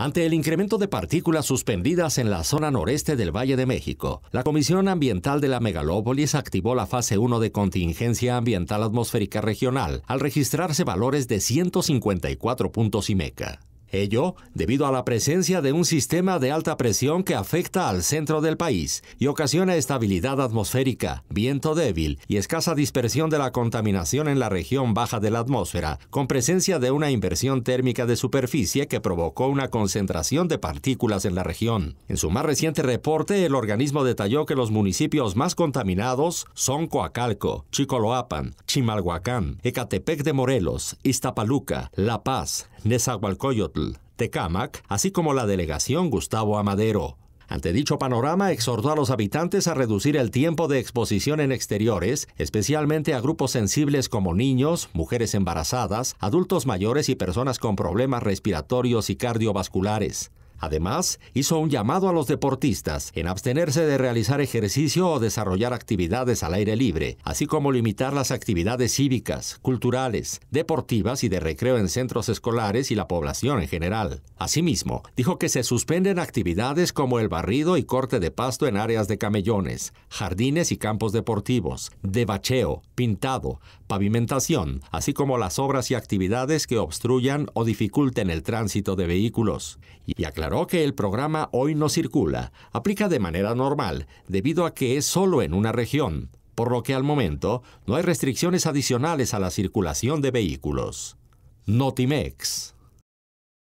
Ante el incremento de partículas suspendidas en la zona noreste del Valle de México, la Comisión Ambiental de la Megalópolis activó la fase 1 de contingencia ambiental atmosférica regional al registrarse valores de 154 puntos meca. Ello debido a la presencia de un sistema de alta presión que afecta al centro del país y ocasiona estabilidad atmosférica, viento débil y escasa dispersión de la contaminación en la región baja de la atmósfera, con presencia de una inversión térmica de superficie que provocó una concentración de partículas en la región. En su más reciente reporte, el organismo detalló que los municipios más contaminados son Coacalco, Chicoloapan, Chimalhuacán, Ecatepec de Morelos, Iztapaluca, La Paz, Nezahualcóyotl, Tecamac, Tecámac, así como la delegación Gustavo Amadero. Ante dicho panorama, exhortó a los habitantes a reducir el tiempo de exposición en exteriores, especialmente a grupos sensibles como niños, mujeres embarazadas, adultos mayores y personas con problemas respiratorios y cardiovasculares. Además, hizo un llamado a los deportistas en abstenerse de realizar ejercicio o desarrollar actividades al aire libre, así como limitar las actividades cívicas, culturales, deportivas y de recreo en centros escolares y la población en general. Asimismo, dijo que se suspenden actividades como el barrido y corte de pasto en áreas de camellones, jardines y campos deportivos, de bacheo, pintado, pavimentación, así como las obras y actividades que obstruyan o dificulten el tránsito de vehículos. Y que el programa Hoy no circula aplica de manera normal debido a que es solo en una región, por lo que al momento no hay restricciones adicionales a la circulación de vehículos. Notimex.